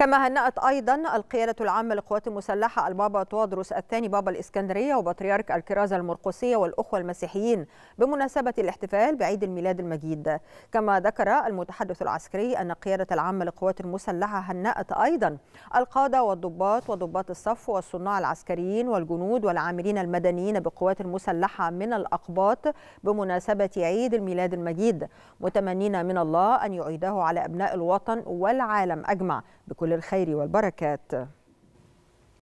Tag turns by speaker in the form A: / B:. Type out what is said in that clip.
A: كما هنأت أيضا القيادة العامة للقوات المسلحة البابا توادروس الثاني بابا الإسكندرية وبطريرك الكرازة المرقسية والأخوة المسيحيين بمناسبة الاحتفال بعيد الميلاد المجيد كما ذكر المتحدث العسكري أن القيادة العامة للقوات المسلحة هنأت أيضا القادة والضباط وضباط الصف والصناع العسكريين والجنود والعاملين المدنيين بالقوات المسلحة من الأقباط بمناسبة عيد الميلاد المجيد متمنين من الله أن يعيده على أبناء الوطن والعالم أجمع بكل للخير والبركات